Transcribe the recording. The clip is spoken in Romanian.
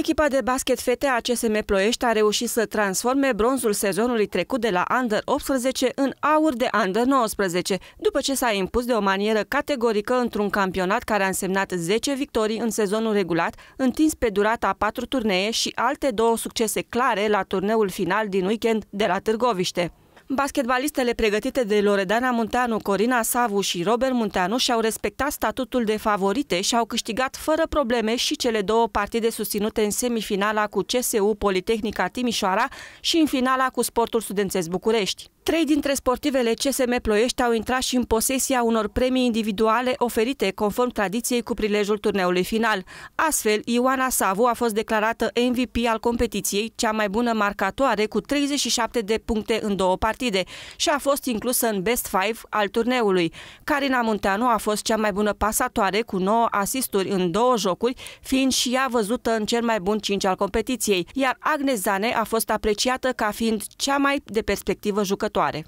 Echipa de basket fete a CSM Ploiești a reușit să transforme bronzul sezonului trecut de la Under-18 în aur de Under-19, după ce s-a impus de o manieră categorică într-un campionat care a însemnat 10 victorii în sezonul regulat, întins pe durata a patru turnee și alte două succese clare la turneul final din weekend de la Târgoviște. Basketbalistele pregătite de Loredana Munteanu, Corina Savu și Robert Munteanu și-au respectat statutul de favorite și au câștigat fără probleme și cele două partide susținute în semifinala cu CSU Politehnica Timișoara și în finala cu Sportul Studențesc București. Trei dintre sportivele CSM Ploiești au intrat și în posesia unor premii individuale oferite conform tradiției cu prilejul turneului final. Astfel, Ioana Savu a fost declarată MVP al competiției, cea mai bună marcatoare cu 37 de puncte în două partide partide și a fost inclusă în Best Five al turneului. Carina Munteanu a fost cea mai bună pasatoare cu 9 asisturi în două jocuri, fiind și ea văzută în cel mai bun 5 al competiției, iar Agnes Zane a fost apreciată ca fiind cea mai de perspectivă jucătoare.